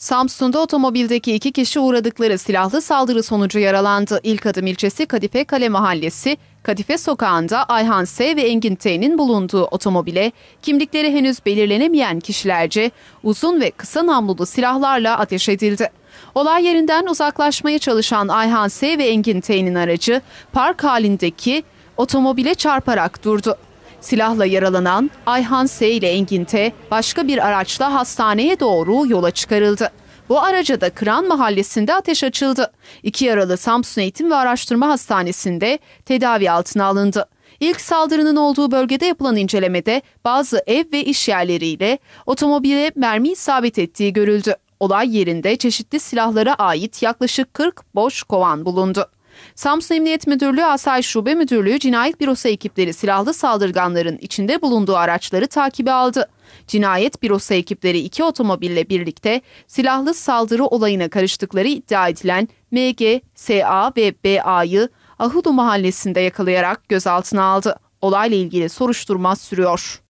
Samsun'da otomobildeki iki kişi uğradıkları silahlı saldırı sonucu yaralandı. İlk adım ilçesi Kadife Kale Mahallesi, Kadife Sokağı'nda Ayhan S. ve Engin T'nin bulunduğu otomobile kimlikleri henüz belirlenemeyen kişilerce uzun ve kısa namlulu silahlarla ateş edildi. Olay yerinden uzaklaşmaya çalışan Ayhan S. ve Engin T'nin aracı park halindeki otomobile çarparak durdu. Silahla yaralanan Ayhan S. ile Engin T. başka bir araçla hastaneye doğru yola çıkarıldı. Bu araca da Kıran Mahallesi'nde ateş açıldı. İki yaralı Samsun Eğitim ve Araştırma Hastanesi'nde tedavi altına alındı. İlk saldırının olduğu bölgede yapılan incelemede bazı ev ve iş yerleriyle otomobile mermi isabet ettiği görüldü. Olay yerinde çeşitli silahlara ait yaklaşık 40 boş kovan bulundu. Samsun Emniyet Müdürlüğü Asayiş Şube Müdürlüğü Cinayet Bürosu ekipleri silahlı saldırganların içinde bulunduğu araçları takibe aldı. Cinayet Bürosu ekipleri iki otomobille birlikte silahlı saldırı olayına karıştıkları iddia edilen MG, SA ve BA'yı Ahudu mahallesinde yakalayarak gözaltına aldı. Olayla ilgili soruşturma sürüyor.